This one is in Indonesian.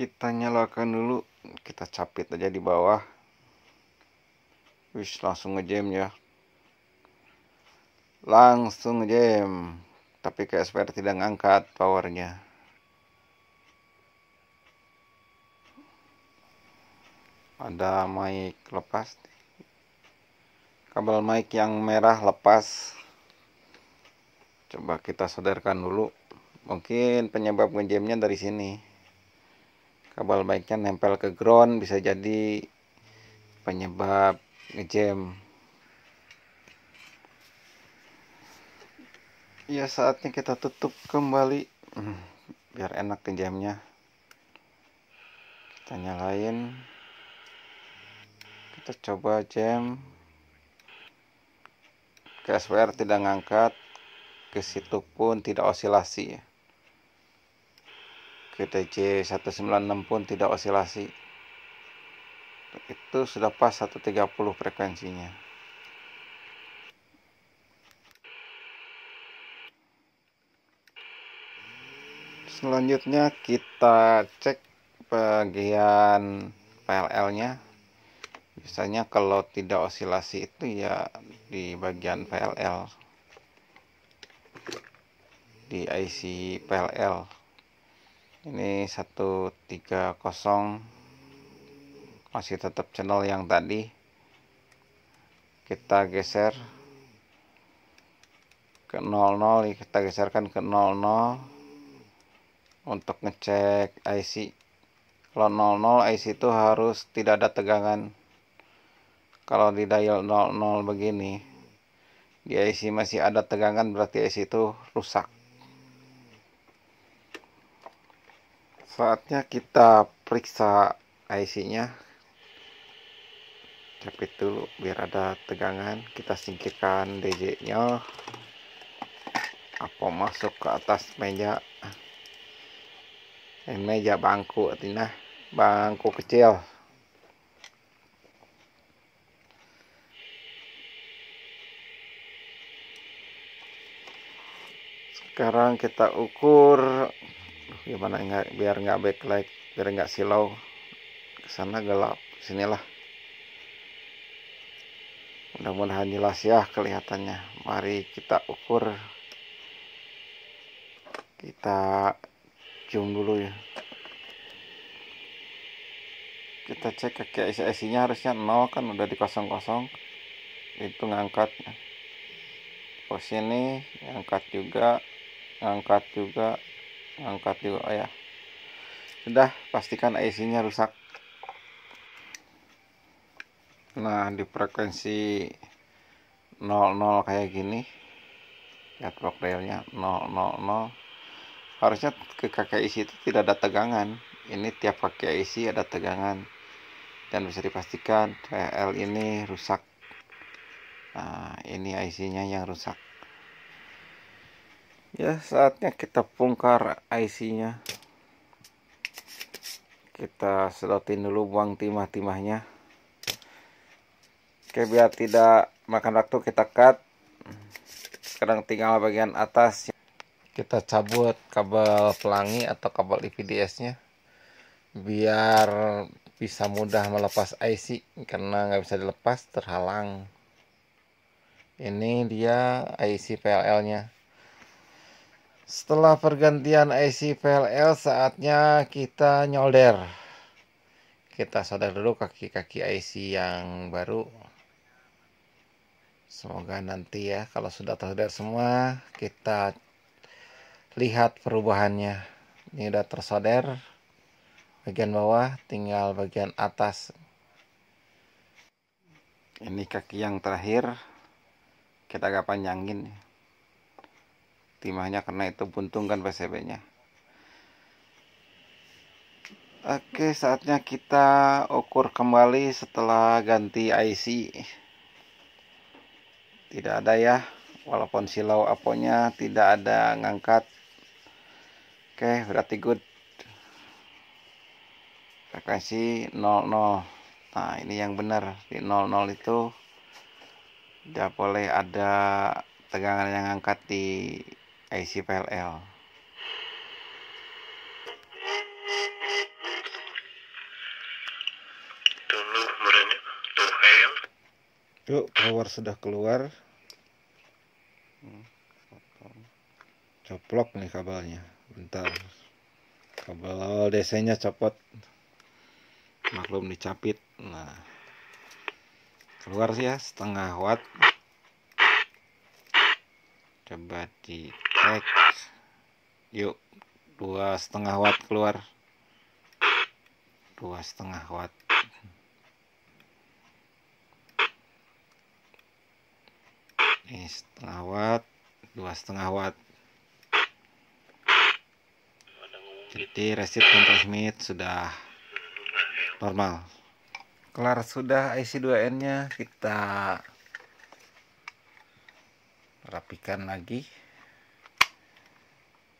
kita nyalakan dulu kita capit aja di bawah wish langsung ngejam ya langsung ngejam tapi ke SPR tidak ngangkat powernya ada mic lepas kabel mic yang merah lepas coba kita sadarkan dulu mungkin penyebab ngejamnya dari sini kabel baiknya nempel ke ground bisa jadi penyebab ngejam ya saatnya kita tutup kembali hmm, biar enak ngejamnya kita nyalain kita coba jam ke SWR tidak ngangkat ke situ pun tidak osilasi ya VTC 196 pun tidak osilasi itu sudah pas 130 frekuensinya selanjutnya kita cek bagian PLL nya biasanya kalau tidak osilasi itu ya di bagian PLL di IC PLL ini 130 masih tetap channel yang tadi kita geser ke 00 kita geserkan ke 00 untuk ngecek IC kalau 00 IC itu harus tidak ada tegangan kalau di dial 00 begini di IC masih ada tegangan berarti IC itu rusak saatnya kita periksa IC-nya capit dulu biar ada tegangan kita singkirkan DJ-nya apa masuk ke atas meja eh, meja bangku artinya bangku kecil sekarang kita ukur gimana enggak biar nggak backlight biar nggak silau kesana gelap sinilah mudah-mudahan jelas ya kelihatannya mari kita ukur kita cium dulu ya kita cek kaki nya harusnya nol kan udah di kosong kosong itu ngangkat pos oh, ini ngangkat juga ngangkat juga angkat juga oh ya sudah pastikan IC nya rusak nah di frekuensi 00 kayak gini lihat block railnya 000 harusnya ke kaki IC itu tidak ada tegangan ini tiap pakai IC ada tegangan dan bisa dipastikan TL ini rusak nah ini IC nya yang rusak ya saatnya kita bongkar IC-nya kita sedotin dulu buang timah-timahnya oke biar tidak makan waktu kita cut sekarang tinggal bagian atas kita cabut kabel pelangi atau kabel IPDS nya biar bisa mudah melepas IC karena nggak bisa dilepas terhalang ini dia IC PLL nya setelah pergantian IC VLL saatnya kita nyolder Kita solder dulu kaki-kaki IC yang baru Semoga nanti ya kalau sudah tersolder semua kita lihat perubahannya Ini sudah tersolder bagian bawah tinggal bagian atas Ini kaki yang terakhir kita agak panjangin timahnya karena itu buntungkan PCB nya Oke saatnya kita ukur kembali setelah ganti IC tidak ada ya walaupun silau aponya tidak ada ngangkat oke berarti good frekuensi 00 nah ini yang benar di 00 itu tidak boleh ada tegangan yang ngangkat di IC PLL Yuk, power sudah keluar. Coplok nih kabelnya. Bentar. Kabel DC-nya copot. Maklum dicapit. Nah. Keluar sih ya setengah watt. Coba di Cek. yuk dua setengah watt keluar dua setengah watt ini setengah watt dua setengah watt jadi dan transmit sudah normal kelar sudah IC2N nya kita rapikan lagi